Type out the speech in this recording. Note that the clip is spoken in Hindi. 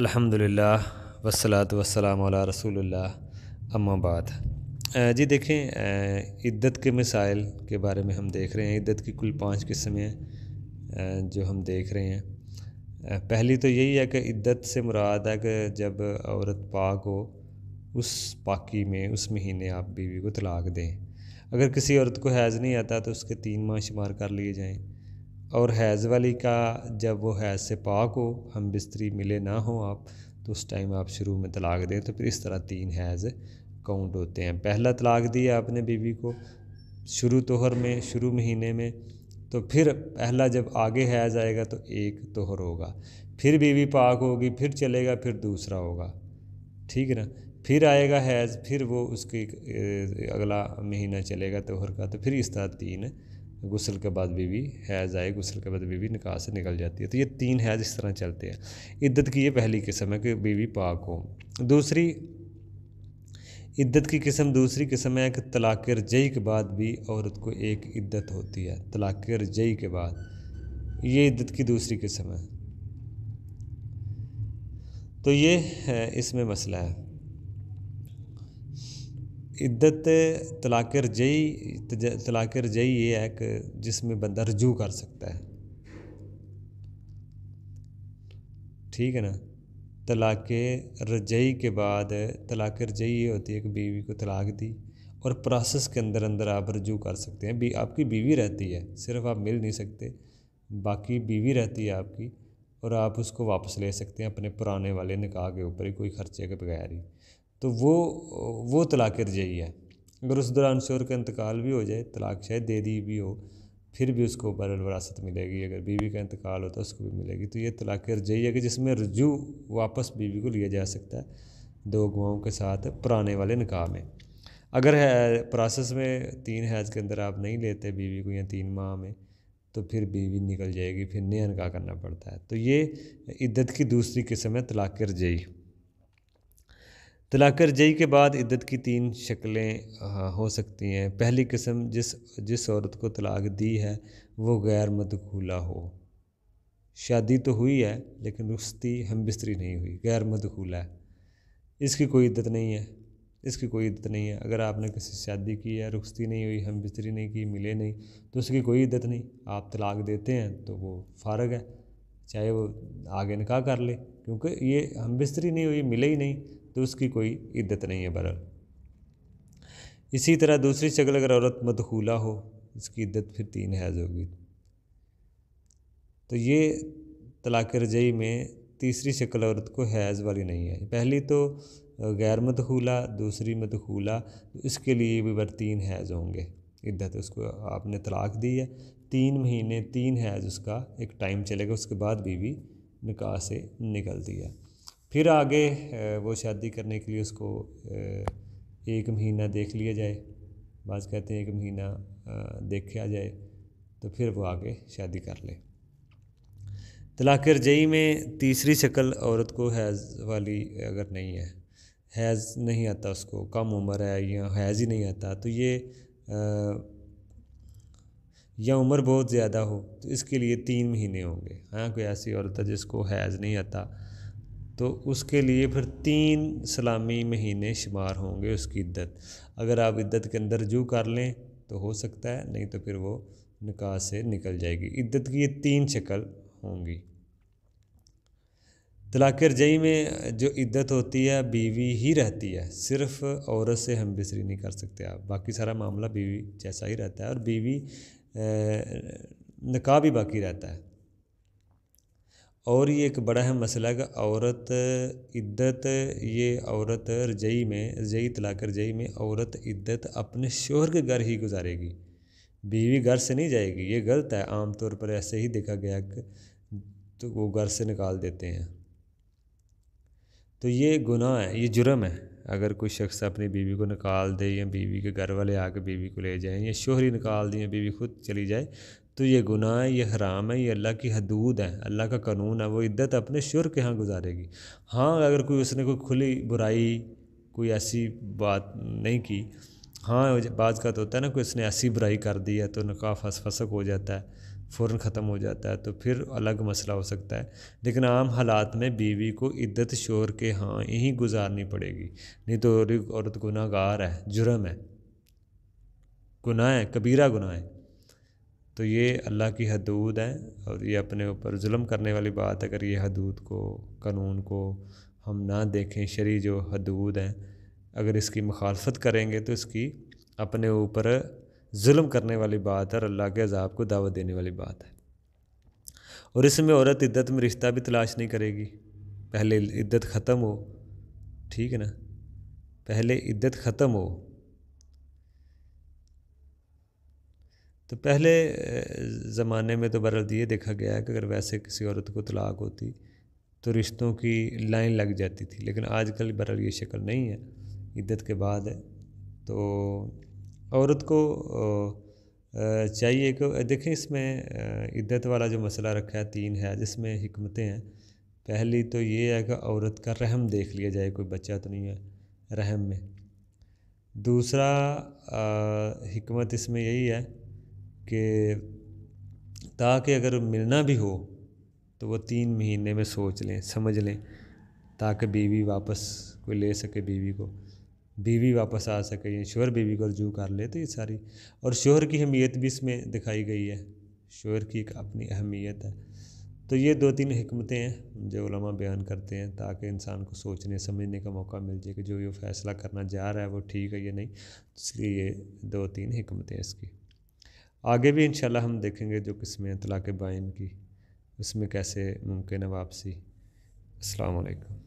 अल्हम्दुलिल्लाह वसलात वसलाम रसूलुल्लाह अम्माबाद जी देखें इद्दत के मिसाइल के बारे में हम देख रहे हैं इद्दत की कुल पांच किस्में जो हम देख रहे हैं पहली तो यही है कि इद्दत से मुराद है कि जब औरत पाक हो उस पाकी में उस महीने आप बीवी को तलाक दें अगर किसी औरत को हैज़ नहीं आता तो उसके तीन माह शुमार कर लिए जाएँ और हैज़ वाली का जब वो हैज़ से पाक हो हम बिस्तरी मिले ना हो आप तो उस टाइम आप शुरू में तलाक दें तो फिर इस तरह तीन हैज़ काउंट होते हैं पहला तलाक दिया आपने बीवी को शुरू तोहर में शुरू महीने में तो फिर पहला जब आगे हैज़ आएगा तो एक तोहर होगा फिर बीवी पाक होगी फिर चलेगा फिर दूसरा होगा ठीक है ना फिर आएगा हैज़ फिर वो उसकी अगला महीना चलेगा तोहर का तो फिर इस तरह तीन गसल के बाद बीवी हैज़ आए गसल के बाद बीवी निकाह से निकल जाती है तो ये तीन हैज़ इस तरह चलते हैं इद्दत की ये पहली किस्म है कि बीवी पाक हो दूसरी इद्दत की किस्म दूसरी किस्म है कि तलाक रजई के बाद भी औरत को एक इद्दत होती है तलाक रजई के बाद ये इद्दत की दूसरी किस्म है तो ये इसमें मसला है इद्दत तलाक रजई तलाक रजई ये है कि जिसमें बंदा रजू कर सकता है ठीक है ना तलाक रजई के बाद तलाक रजई ये होती है कि बीवी को तलाक दी और प्रोसेस के अंदर अंदर आप रजू कर सकते हैं बी आपकी बीवी रहती है सिर्फ आप मिल नहीं सकते बाकी बीवी रहती है आपकी और आप उसको वापस ले सकते हैं अपने पुराने वाले निकाह के ऊपर ही कोई खर्चे के बगैर ही तो वो वो तलाक रजाई है अगर उस दौरान शोर का इंतकाल भी हो जाए तलाक शायद दे दी भी हो फिर भी उसको बरल वरासत मिलेगी अगर बीवी का इंतकाल हो तो उसको भी मिलेगी तो ये तलाक है कि जिसमें रजू वापस बीवी को लिया जा सकता है दो गुआओं के साथ पुराने वाले निकाह में अगर है प्रोसेस में तीन हैज के अंदर आप नहीं लेते बीवी को या तीन माह में तो फिर बीवी निकल जाएगी फिर नया निकाह करना पड़ता है तो ये इद्दत की दूसरी किस्म है तलाक रजई तलाक रजई के बाद इद्दत की तीन शक्लें हो सकती हैं पहली किस्म जिस जिस औरत को तलाक दी है वो गैर मदखूला हो शादी तो हुई है लेकिन रुस्ती हम बिस्तरी नहीं हुई गैर मदखूला है इसकी कोई इद्दत नहीं है इसकी कोई इद्दत नहीं है अगर आपने किसी से शादी की है रुस्ती नहीं हुई हम बिस्तरी नहीं की मिले नहीं तो उसकी कोई इद्दत नहीं आप तलाक देते हैं तो वो फारग है चाहे वो आगे निकाह कर ले क्योंकि ये हम बिस्तरी नहीं हुई मिले ही नहीं तो उसकी कोई इद्दत नहीं है बहरहाल इसी तरह दूसरी शक्ल अगर औरत मदखूला हो उसकी इद्दत फिर तीन हैज़ होगी तो ये तलाक रजई में तीसरी शक्ल औरत को हैज़ वाली नहीं है पहली तो गैर मदखूला दूसरी मदखूला तो इसके लिए भी बर तीन हैज़ होंगे इद्दत उसको आपने तलाक दी है तीन महीने तीन हैज़ उसका एक टाइम चलेगा उसके बाद बीवी निकाह से निकलती है फिर आगे वो शादी करने के लिए उसको एक महीना देख लिया जाए बाज कहते हैं एक महीना देखा जाए तो फिर वो आगे शादी कर ले तलाक रजई में तीसरी शक्ल औरत को हैज़ वाली अगर नहीं है हैज़ नहीं आता उसको कम उम्र है या हैज़ ही नहीं आता तो ये आ, या उम्र बहुत ज़्यादा हो तो इसके लिए तीन महीने होंगे हाँ कोई ऐसी औरत है जिसको हैज़ नहीं आता तो उसके लिए फिर तीन सलामी महीने शुमार होंगे उसकी इद्दत अगर आप इद्दत के अंदर जू कर लें तो हो सकता है नहीं तो फिर वो निकाह से निकल जाएगी इद्दत की ये तीन शक्ल होंगी तलाक रजई में जो इद्दत होती है बीवी ही रहती है सिर्फ औरत से हम बिसरी नहीं कर सकते आप बाकी सारा मामला बीवी जैसा ही रहता है और बीवी निकाह भी बाकी रहता है और ये एक बड़ा है मसला कि औरत इद्दत ये औरत रजई में रजई तलाक रजई में औरत इद्दत अपने शोहर के घर ही गुजारेगी बीवी घर से नहीं जाएगी ये गलत है आम तौर पर ऐसे ही देखा गया कि तो वो घर से निकाल देते हैं तो ये गुनाह है ये जुर्म है अगर कोई शख्स अपनी बीवी को निकाल दे या बीवी के घर वाले आके बीवी को ले जाएँ या शोहरी निकाल दें या बीवी खुद चली जाए तो ये गुनाह है ये हराम है ये अल्लाह की हदूद है अल्लाह का कानून है वो इद्दत अपने शुर के यहाँ गुजारेगी हाँ अगर कोई उसने कोई खुली बुराई कोई ऐसी बात नहीं की हाँ बाज का तो होता है ना कोई उसने ऐसी बुराई कर दी है तो नका फस फसक हो जाता है फ़ौर ख़त्म हो जाता है तो फिर अलग मसला हो सकता है लेकिन आम हालात में बीवी को इद्दत शोर के हाँ यहीं गुजारनी पड़ेगी नहीं तो औरत गुनाहगार है जुर्म है गुनाह है कबीरा गुनाह है तो ये अल्लाह की हदूद हैं और ये अपने ऊपर जुल्म करने वाली बात अगर ये हदूद को कानून को हम ना देखें शरी जो हदूद हैं अगर इसकी मुखालफत करेंगे तो इसकी अपने ऊपर जुल्म करने वाली बात है और अल्लाह के अजाब को दावत देने वाली बात है और इसमें औरत इद्दत में रिश्ता भी तलाश नहीं करेगी पहले इद्दत ख़त्म हो ठीक है ना पहले इद्दत ख़त्म हो तो पहले ज़माने में तो बरल ये देखा गया है कि अगर वैसे किसी औरत को तलाक होती तो रिश्तों की लाइन लग जाती थी लेकिन आजकल बरल ये शक्ल नहीं है इद्दत के बाद है तो औरत को चाहिए कि देखें इसमें इद्दत वाला जो मसला रखा है तीन है जिसमें हमतें हैं पहली तो ये है कि औरत का रहम देख लिया जाए कोई बच्चा तो नहीं है रहम में दूसरा हमत इसमें यही है कि ताकि अगर मिलना भी हो तो वो तीन महीने में सोच लें समझ लें ताकि बीवी वापस कोई ले सके बीवी को बीवी वापस आ सके या शोहर बीवी को रजू कर ले तो ये सारी और शोहर की अहमियत भी इसमें दिखाई गई है शोहर की एक अपनी अहमियत है तो ये दो तीन हमतें हैं जो उलमा बयान करते हैं ताकि इंसान को सोचने समझने का मौका मिल जाए कि जो ये फैसला करना जा रहा है वो ठीक है या नहीं तो इसलिए ये दो तीन हमतें इसकी आगे भी इंशाल्लाह हम देखेंगे जो किस्में तलाक़ बाइन की उसमें कैसे मुमकिन है वापसी अस्सलाम वालेकुम